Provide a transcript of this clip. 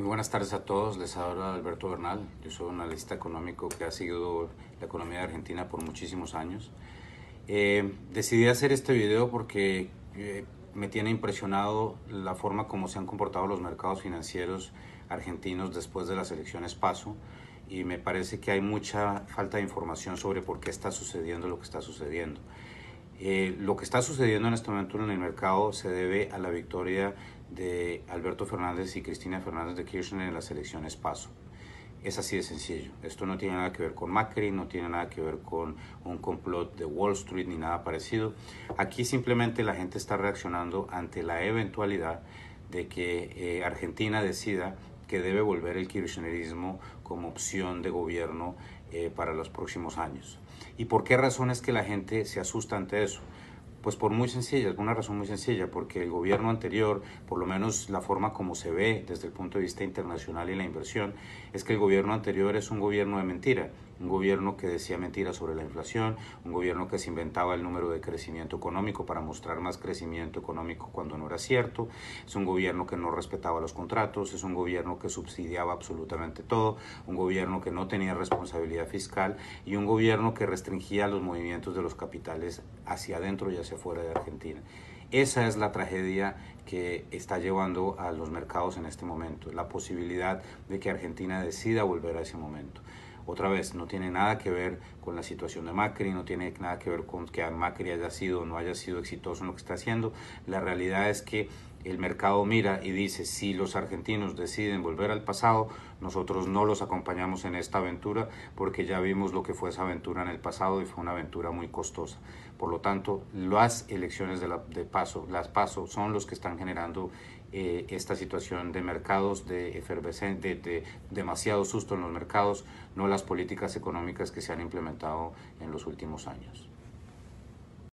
Muy buenas tardes a todos, les habla Alberto Bernal, yo soy un analista económico que ha seguido la economía de Argentina por muchísimos años. Eh, decidí hacer este video porque eh, me tiene impresionado la forma como se han comportado los mercados financieros argentinos después de las elecciones PASO y me parece que hay mucha falta de información sobre por qué está sucediendo lo que está sucediendo. Eh, lo que está sucediendo en este momento en el mercado se debe a la victoria de Alberto Fernández y Cristina Fernández de Kirchner en las elecciones PASO. Es así de sencillo. Esto no tiene nada que ver con Macri, no tiene nada que ver con un complot de Wall Street ni nada parecido. Aquí simplemente la gente está reaccionando ante la eventualidad de que eh, Argentina decida que debe volver el kirchnerismo como opción de gobierno eh, para los próximos años. ¿Y por qué razones que la gente se asusta ante eso? Pues por muy sencilla, una razón muy sencilla, porque el gobierno anterior, por lo menos la forma como se ve desde el punto de vista internacional y la inversión, es que el gobierno anterior es un gobierno de mentira, un gobierno que decía mentiras sobre la inflación, un gobierno que se inventaba el número de crecimiento económico para mostrar más crecimiento económico cuando no era cierto, es un gobierno que no respetaba los contratos, es un gobierno que subsidiaba absolutamente todo, un gobierno que no tenía responsabilidad fiscal y un gobierno que restringía los movimientos de los capitales hacia adentro y hacia afuera de Argentina. Esa es la tragedia que está llevando a los mercados en este momento, la posibilidad de que Argentina decida volver a ese momento. Otra vez, no tiene nada que ver con la situación de Macri, no tiene nada que ver con que Macri haya sido o no haya sido exitoso en lo que está haciendo. La realidad es que el mercado mira y dice, si los argentinos deciden volver al pasado, nosotros no los acompañamos en esta aventura porque ya vimos lo que fue esa aventura en el pasado y fue una aventura muy costosa. Por lo tanto, las elecciones de, paso, las paso, son los que están generando eh, esta situación de mercados, de efervescente, de demasiado susto en los mercados, no las políticas económicas que se han implementado en los últimos años.